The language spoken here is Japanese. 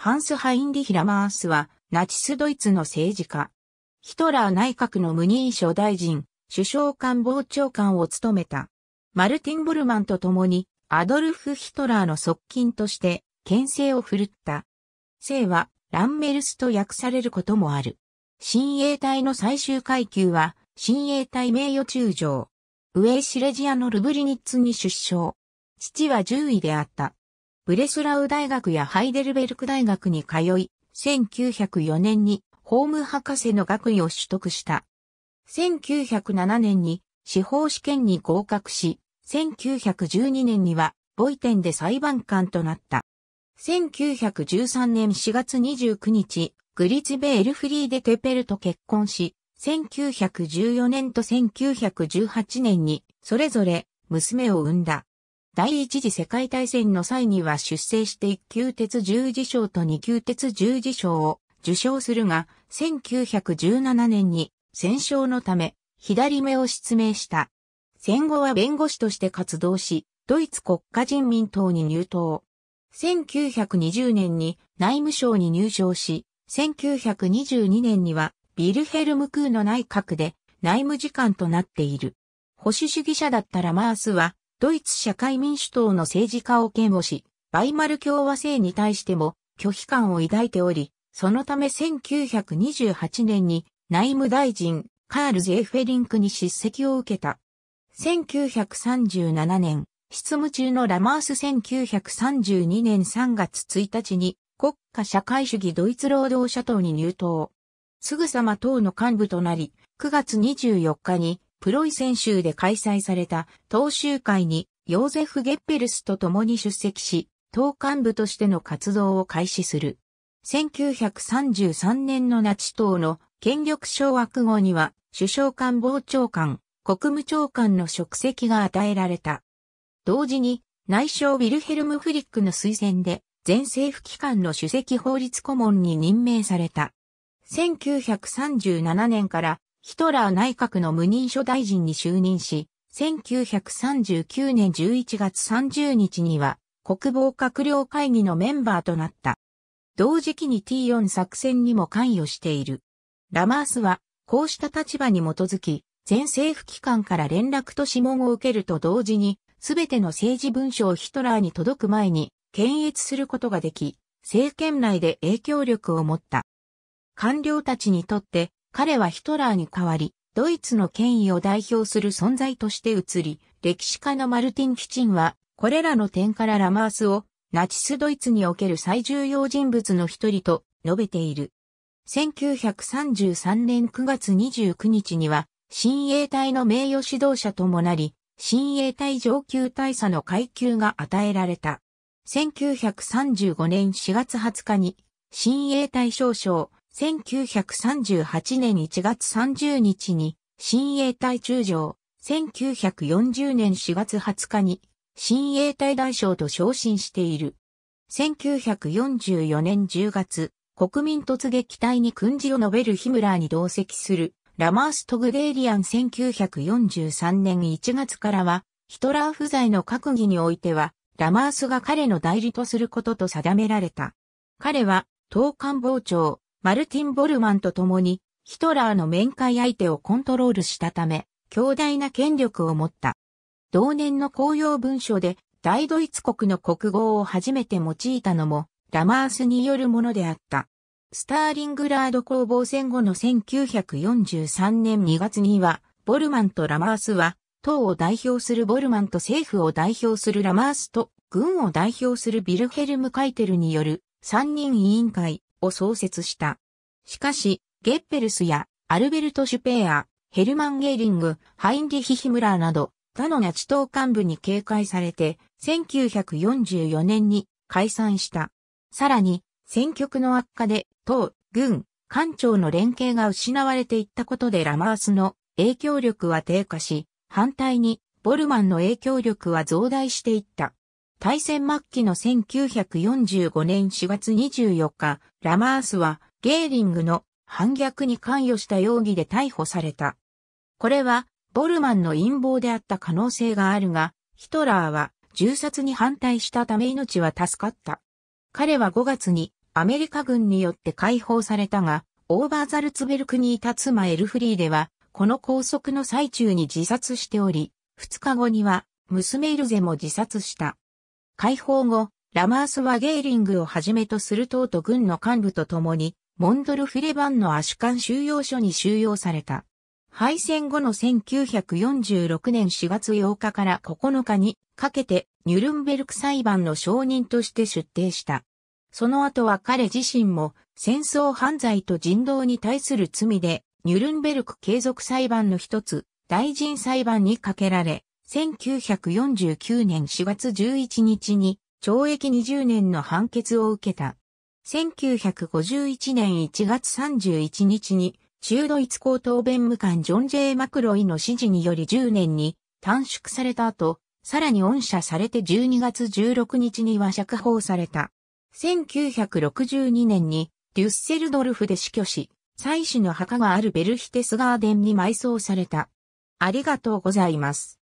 ハンス・ハインリヒ・ラマースは、ナチスドイツの政治家。ヒトラー内閣のムニー大臣、首相官房長官を務めた。マルティン・ボルマンと共に、アドルフ・ヒトラーの側近として、牽制を振るった。姓は、ランメルスと訳されることもある。親衛隊の最終階級は、親衛隊名誉中将。ウェイ・シレジアのルブリニッツに出生。父は獣医であった。ブレスラウ大学やハイデルベルク大学に通い、1904年に法務博士の学位を取得した。1907年に司法試験に合格し、1912年にはボイテンで裁判官となった。1913年4月29日、グリツベ・エルフリーデ・テペルと結婚し、1914年と1918年にそれぞれ娘を産んだ。第一次世界大戦の際には出征して一級鉄十字章と2級鉄十字章を受賞するが、1917年に戦勝のため左目を失明した。戦後は弁護士として活動し、ドイツ国家人民党に入党。1920年に内務省に入省し、1922年にはビルヘルム・クーの内閣で内務次官となっている。保守主義者だったラマースはドイツ社会民主党の政治家を嫌悪し、バイマル共和制に対しても拒否感を抱いており、そのため1928年に内務大臣カール・ゼーフェリンクに叱責を受けた。1937年、執務中のラマース1932年3月1日に国家社会主義ドイツ労働者党に入党。すぐさま党の幹部となり、9月24日にプロイセン州で開催された党集会にヨーゼフ・ゲッペルスと共に出席し、党幹部としての活動を開始する。1933年のナチ党の権力掌握後には、首相官房長官、国務長官の職責が与えられた。同時に、内相ウィルヘルム・フリックの推薦で、全政府機関の主席法律顧問に任命された。1937年からヒトラー内閣の無任所大臣に就任し、1939年11月30日には国防閣僚会議のメンバーとなった。同時期に T4 作戦にも関与している。ラマースは、こうした立場に基づき、全政府機関から連絡と諮問を受けると同時に、すべての政治文書をヒトラーに届く前に、検閲することができ、政権内で影響力を持った。官僚たちにとって、彼はヒトラーに代わり、ドイツの権威を代表する存在として移り、歴史家のマルティン・キチンは、これらの点からラマースを、ナチスドイツにおける最重要人物の一人と述べている。1933年9月29日には、新衛隊の名誉指導者ともなり、新衛隊上級大佐の階級が与えられた。1935年4月20日に、新衛隊少将、1938年1月30日に、新衛隊中将、1940年4月20日に、新衛隊大将と昇進している。1944年10月、国民突撃隊に訓示を述べるヒムラーに同席する、ラマース・トグデイリアン1943年1月からは、ヒトラー不在の閣議においては、ラマースが彼の代理とすることと定められた。彼は、党官房長、マルティン・ボルマンと共にヒトラーの面会相手をコントロールしたため、強大な権力を持った。同年の公用文書で大ドイツ国の国語を初めて用いたのもラマースによるものであった。スターリングラード攻防戦後の1943年2月には、ボルマンとラマースは、党を代表するボルマンと政府を代表するラマースと、軍を代表するビルヘルム・カイテルによる三人委員会、を創設した。しかし、ゲッペルスやアルベルト・シュペーア、ヘルマン・ゲーリング、ハインリヒ・ヒムラーなど、他のナチ党幹部に警戒されて、1944年に解散した。さらに、戦局の悪化で、党、軍、官庁の連携が失われていったことでラマースの影響力は低下し、反対に、ボルマンの影響力は増大していった。大戦末期の1945年4月24日、ラマースはゲーリングの反逆に関与した容疑で逮捕された。これはボルマンの陰謀であった可能性があるが、ヒトラーは銃殺に反対したため命は助かった。彼は5月にアメリカ軍によって解放されたが、オーバーザルツベルクにいた妻エルフリーでは、この拘束の最中に自殺しており、2日後には娘イルゼも自殺した。解放後、ラマースはゲーリングをはじめとする党と軍の幹部と共に、モンドルフィレバンのアシュカン収容所に収容された。敗戦後の1946年4月8日から9日にかけてニュルンベルク裁判の証人として出廷した。その後は彼自身も戦争犯罪と人道に対する罪でニュルンベルク継続裁判の一つ、大臣裁判にかけられ、1949年4月11日に懲役20年の判決を受けた。1951年1月31日に、中ドイツ高等弁務官ジョン・ジェ J・ マクロイの指示により10年に短縮された後、さらに恩赦されて12月16日には釈放された。1962年にデュッセルドルフで死去し、妻子の墓があるベルヒテスガーデンに埋葬された。ありがとうございます。